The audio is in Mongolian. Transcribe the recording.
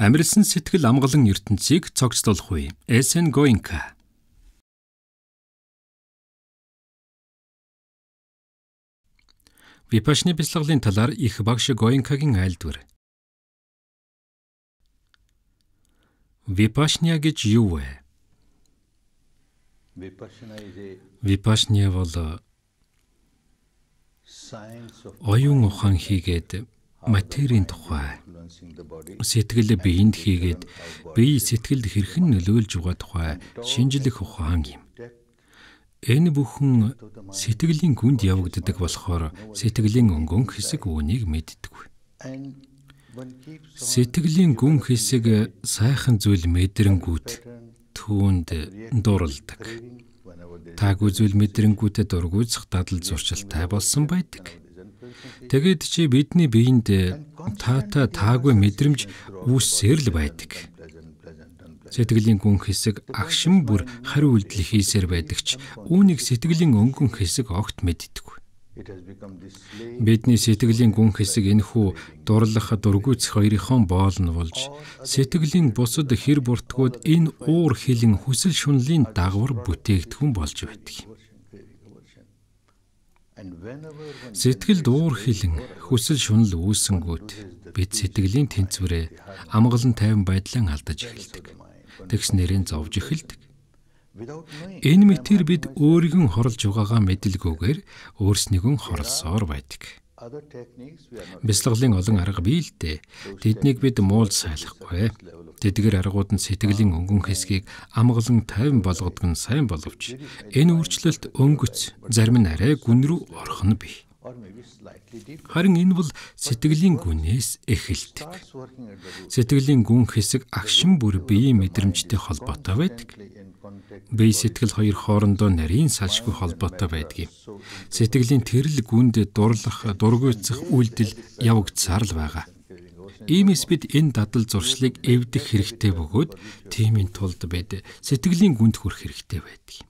Амьрсан сэтгэл амгалан ертөнцийг цогцлуулах үе. Эсен Гоинка. Випашны бяцлаглалын талаар их багш Гоинкагийн айлдвар. Випашня гэж юу вэ? Випашня бол оюун ухаан хийгээд материйн тухай Сэтгэл биед хийгээд бие сэтгэлд хэрхэн нөлөөлж байгаа тухай шинжлэх ухаан юм. Энэ бүхэн сэтгэлийн гүнд явагддаг болохоор сэтгэлийн өнгөн хэсэг үүнийг мэддэггүй. Сэтгэлийн гүн хэсэг сайхан зүйл мэдрэнгүүт түүнд дурладаг. Таагүй зүйл мэдрэнгүүтэд дургуйцах дадал зуршилтай болсон байдаг. Тэгээд чи бидний биед таатай таагүй мэдрэмж үүссээр л байдаг. Сэтгэлийн гүн хэсэг агшин бүр хариу үйлдэл хийсээр байдаг ч үүнийг сэтгэлийн өнгөн хэсэг огт мэддэггүй. Бидний сэтгэлийн гүн хэсэг энхүү дурлах дургүйцэх хоёрынхон боолн болж сэтгэлийн бусад хэр буртгууд энэ уур хилэн хүсэл шунлын дагавар бүтээгдэхүүн болж байдаг юм. Сэтгэлд уур хилэн хүсэл шунал үүсэнгүүт бид сэтгэлийн тэнцвэрээ амгалан тайван байдлаар алдаж эхэлдэг. Тэгс нэрэн зовж эхэлдэг. Энэ мэтэр бид өөрийгөө хорлж байгаагаа мэдлгүйгээр өөрснийгөө хорлсоор байдаг. Бясалгалын олон арга бий л дээ. Тэднийг бид муул сайлахгүй. Тэдгээр аргууд нь сэтгэлийн өнгөн хэсгийг амгалан тайван болгодог нь сайн боловч энэ өөрчлөлт өнгөц зарим нь арай гүн рүү орох нь бий. Харин энэ бол сэтгэлийн гүнээс эхэлдэг. Сэтгэлийн гүн хэсэг агшин бүр биеийн мэдрэмжтэй холбоотой байдаг. Бие сэтгэл хоёр хоорондоо нарийн салшгүй холбоотой байдаг юм. Сэтгэлийн тэрл гүнд дурлах, дургуйцах үйлдэл явагдсаар л байгаа. Иймээс бид энэ дадал зуршлыг эвдэх хэрэгтэй бөгөөд тиймийн тулд бид сэтгэлийн гүнд хүрэх хэрэгтэй байдаг юм.